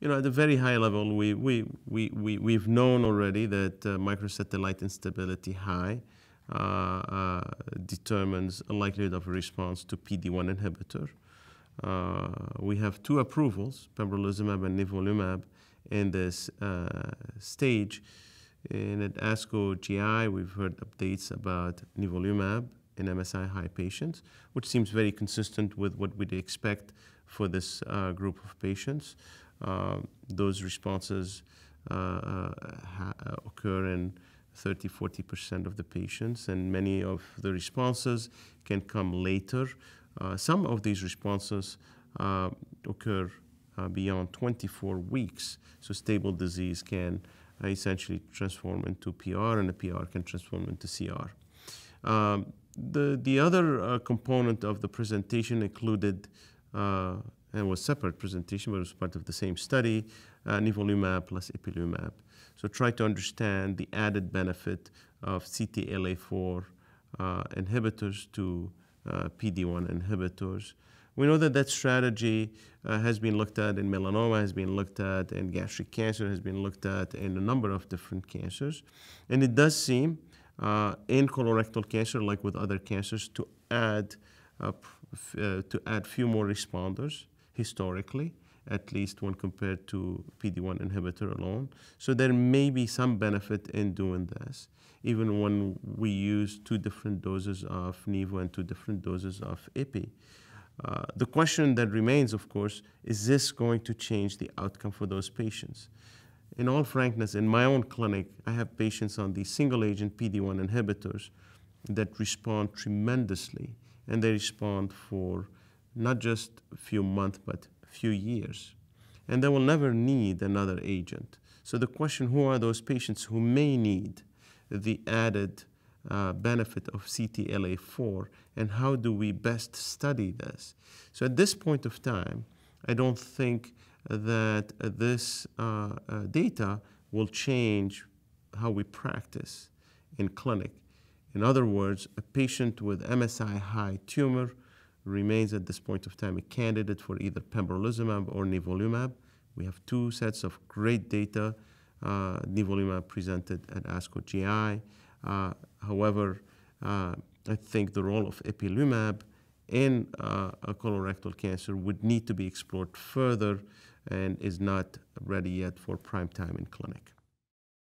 you know, at a very high level, we, we, we, we, we've known already that uh, microsatellite instability high uh, uh, determines a likelihood of response to PD-1 inhibitor. Uh, we have two approvals, pembrolizumab and nivolumab, in this uh, stage. And at ASCO GI, we've heard updates about nivolumab in MSI high patients, which seems very consistent with what we'd expect for this uh, group of patients. Uh, those responses uh, uh, occur in 30 40% of the patients, and many of the responses can come later. some of these responses occur beyond 24 weeks, so stable disease can essentially transform into PR, and a PR can transform into CR. Um, the, the other uh, component of the presentation included uh, and was separate presentation, but it was part of the same study, uh, nivolumab plus ipilimumab. So try to understand the added benefit of CTLA4 uh, inhibitors to uh, PD-1 inhibitors. We know that that strategy uh, has been looked at in melanoma, has been looked at in gastric cancer, has been looked at in a number of different cancers. And it does seem uh, in colorectal cancer, like with other cancers, to add, uh, uh to add few more responders historically, at least when compared to PD-1 inhibitor alone. So there may be some benefit in doing this, even when we use two different doses of Nevo and two different doses of IPI. Uh, the question that remains, of course, is this going to change the outcome for those patients? In all frankness, in my own clinic, I have patients on these single-agent PD-1 inhibitors that respond tremendously, and they respond for not just a few months, but a few years. And they will never need another agent. So the question, who are those patients who may need the added uh, benefit of CTLA4 and how do we best study this? So at this point of time, I don't think that this uh, uh, data will change how we practice in clinic. In other words, a patient with MSI high tumor remains at this point of time a candidate for either pembrolizumab or nivolumab. We have two sets of great data, uh, nivolumab presented at ASCO GI. Uh, however, uh, I think the role of ipilimumab in uh, colorectal cancer would need to be explored further and is not ready yet for prime time in clinic.